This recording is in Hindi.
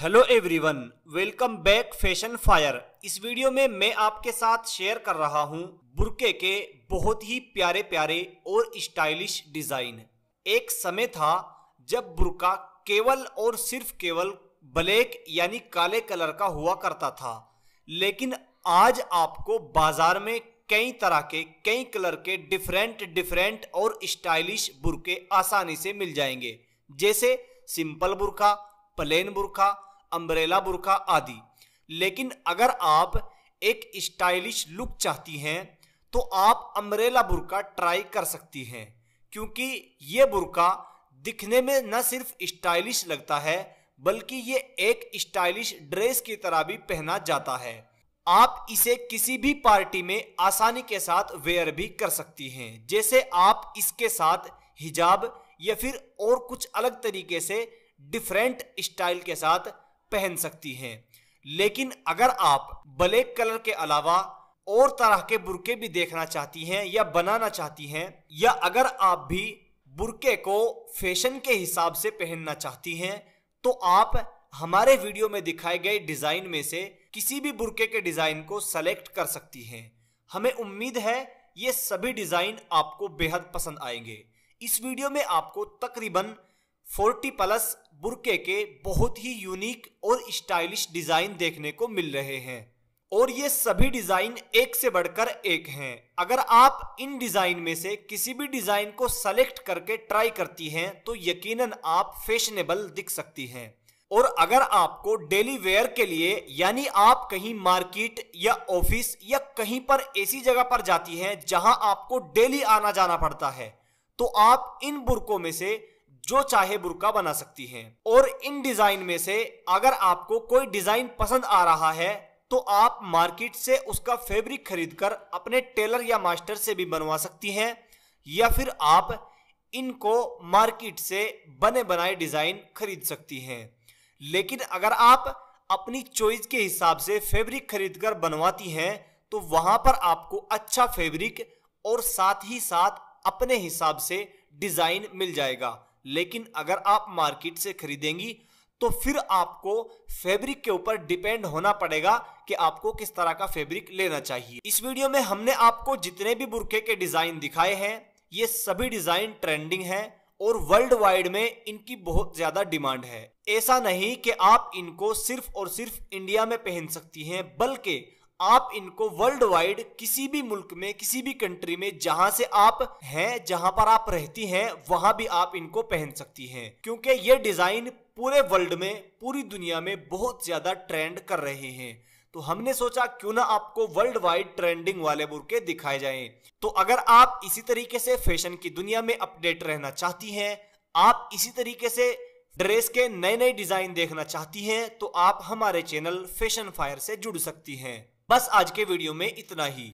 hello everyone welcome back fashion fire इस वीडियो में मैं आपके साथ शेयर कर रहा हूं बुरके के बहुत ही प्यारे प्यारे और स्टाइलिश डिजाइन एक समय था जब बुरका केवल और सिर्फ केवल ब्लैक यानी काले कलर का हुआ करता था लेकिन आज आपको बाजार में कई तरह के कई कलर के डिफरेंट डिफरेंट और स्टाइलिश बुरके आसानी से मिल जाएंगे जैसे सिंपल बुरका प्लेन बुरका अम्ब्रेला बुरका आदि लेकिन अगर आप एक स्टाइलिश लुक चाहती हैं तो आप अम्ब्रेला बुरका ट्राई कर सकती हैं क्योंकि ये बुरका दिखने में न सिर्फ स्टाइलिश लगता है बल्कि ये एक स्टाइलिश ड्रेस की तरह भी पहना जाता है आप इसे किसी भी पार्टी में आसानी के साथ वेयर भी कर सकती हैं जैसे आप इसके साथ हिजाब या फिर और कुछ अलग तरीके से डिफरेंट स्टाइल के साथ पहन सकती हैं लेकिन अगर आप ब्लैक कलर के अलावा और तरह के बुरके भी देखना चाहती हैं या बनाना चाहती हैं या अगर आप भी बुरके को फैशन के हिसाब से पहनना चाहती हैं तो आप हमारे वीडियो में दिखाए गए डिज़ाइन में से किसी भी बुरके के डिज़ाइन को सेलेक्ट कर सकती हैं हमें उम्मीद है ये सभी डिज़ाइन आपको बेहद पसंद आएंगे इस वीडियो में आपको तकरीबन फोर्टी प्लस बुरके के बहुत ही यूनिक और स्टाइलिश डिज़ाइन देखने को मिल रहे हैं और ये सभी डिज़ाइन एक से बढ़कर एक हैं अगर आप इन डिज़ाइन में से किसी भी डिज़ाइन को सेलेक्ट करके ट्राई करती हैं तो यकीनन आप फैशनेबल दिख सकती हैं और अगर आपको डेली वेयर के लिए यानी आप कहीं मार्केट या ऑफिस या कहीं पर ऐसी जगह पर जाती हैं जहां आपको डेली आना जाना पड़ता है तो आप इन बुरकों में से जो चाहे बुरका बना सकती हैं और इन डिजाइन में से अगर आपको कोई डिजाइन पसंद आ रहा है तो आप मार्केट से उसका फैब्रिक खरीदकर अपने टेलर या मास्टर से भी बनवा सकती हैं या फिर आप इनको मार्केट से बने बनाए डिज़ाइन खरीद सकती हैं लेकिन अगर आप अपनी चॉइस के हिसाब से फैब्रिक खरीदकर बनवाती हैं तो वहां पर आपको अच्छा फैब्रिक और साथ ही साथ अपने हिसाब से डिज़ाइन मिल जाएगा लेकिन अगर आप मार्केट से खरीदेंगी तो फिर आपको फैब्रिक के ऊपर डिपेंड होना पड़ेगा कि आपको किस तरह का फैब्रिक लेना चाहिए इस वीडियो में हमने आपको जितने भी बुरके के डिजाइन दिखाए हैं ये सभी डिजाइन ट्रेंडिंग है और वर्ल्ड वाइड में इनकी बहुत ज्यादा डिमांड है ऐसा नहीं कि आप इनको सिर्फ और सिर्फ इंडिया में पहन सकती हैं बल्कि आप इनको वर्ल्ड वाइड किसी भी मुल्क में किसी भी कंट्री में जहां से आप हैं जहां पर आप रहती हैं वहां भी आप इनको पहन सकती हैं क्योंकि ये डिजाइन पूरे वर्ल्ड में पूरी दुनिया में बहुत ज्यादा ट्रेंड कर रहे हैं तो हमने सोचा क्यों ना आपको वर्ल्ड वाइड ट्रेंडिंग वाले बुरके दिखाए जाएं तो अगर आप इसी तरीके से फैशन की दुनिया में अपडेट रहना चाहती हैं आप इसी तरीके से ड्रेस के नए नए डिजाइन देखना चाहती हैं तो आप हमारे चैनल फैशन फायर से जुड़ सकती हैं बस आज के वीडियो में इतना ही